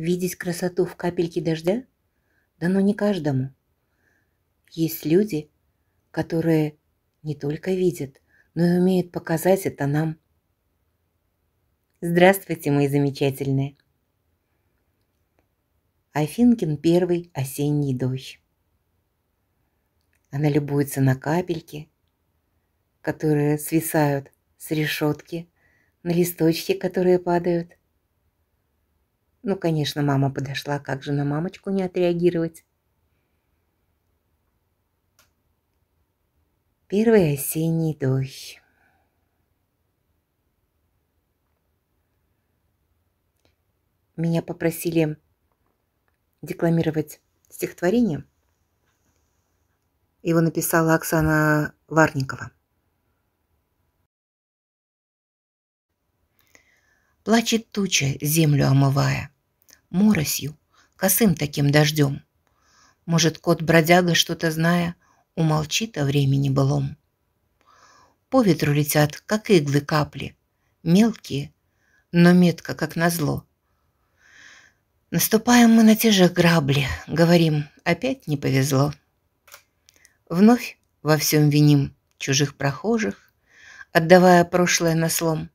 Видеть красоту в капельке дождя да, но ну, не каждому. Есть люди, которые не только видят, но и умеют показать это нам. Здравствуйте, мои замечательные! Афинкин первый осенний дождь. Она любуется на капельки, которые свисают с решетки, на листочки, которые падают. Ну, конечно, мама подошла, как же на мамочку не отреагировать? Первый осенний дождь. Меня попросили декламировать стихотворение. Его написала Оксана Варникова. Плачет туча, землю омывая. Моросью, косым таким дождем. Может, кот-бродяга, что-то зная, умолчит о времени былом. По ветру летят, как иглы капли, мелкие, но метко, как назло. Наступаем мы на те же грабли, говорим, опять не повезло. Вновь во всем виним чужих прохожих, отдавая прошлое на слом.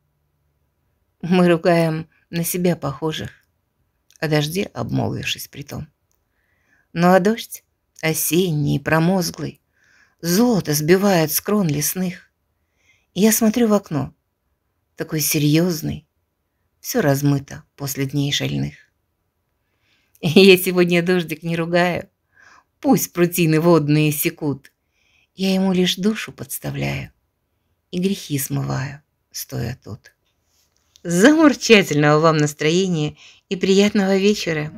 Мы ругаем на себя похожих, о дожде обмолвившись том. Ну а дождь, осенний, промозглый, золото сбивает с крон лесных. я смотрю в окно, такой серьезный, все размыто после дней шальных. я сегодня дождик не ругаю, пусть прутины водные секут. Я ему лишь душу подставляю и грехи смываю, стоя тут замурчательного вам настроения и приятного вечера!